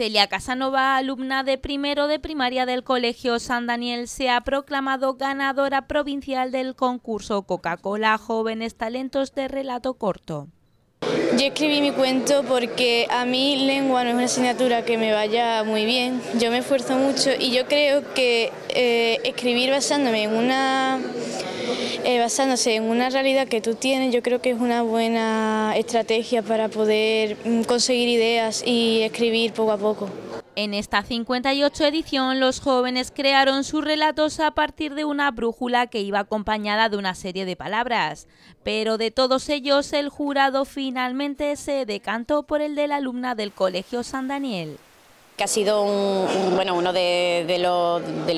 Celia Casanova, alumna de primero de primaria del Colegio San Daniel, se ha proclamado ganadora provincial del concurso Coca-Cola Jóvenes Talentos de Relato Corto. Yo escribí mi cuento porque a mí lengua no es una asignatura que me vaya muy bien, yo me esfuerzo mucho y yo creo que eh, escribir basándome en una... Eh, basándose en una realidad que tú tienes, yo creo que es una buena estrategia para poder mm, conseguir ideas y escribir poco a poco. En esta 58 edición, los jóvenes crearon sus relatos a partir de una brújula que iba acompañada de una serie de palabras, pero de todos ellos el jurado finalmente se decantó por el de la alumna del Colegio San Daniel que ha sido bueno, uno de,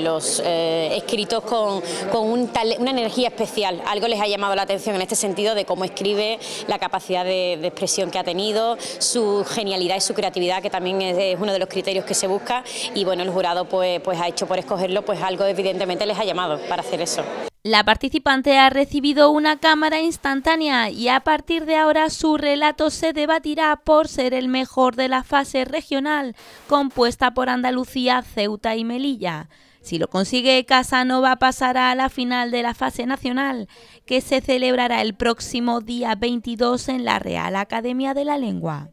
los, eh, escritos con, una energía especial. Algo les ha llamado la atención en este sentido de cómo escribe, la capacidad de, expresión que ha tenido, su genialidad y su creatividad, que también es, uno de los criterios que se busca. Y bueno, el jurado pues, pues ha hecho por escogerlo, pues algo evidentemente les ha llamado para hacer eso. La participante ha recibido una cámara instantánea y a partir de ahora su relato se debatirá por ser el mejor de la fase regional compuesta por Andalucía, Ceuta y Melilla. Si lo consigue, Casanova pasará a la final de la fase nacional, que se celebrará el próximo día 22 en la Real Academia de la Lengua.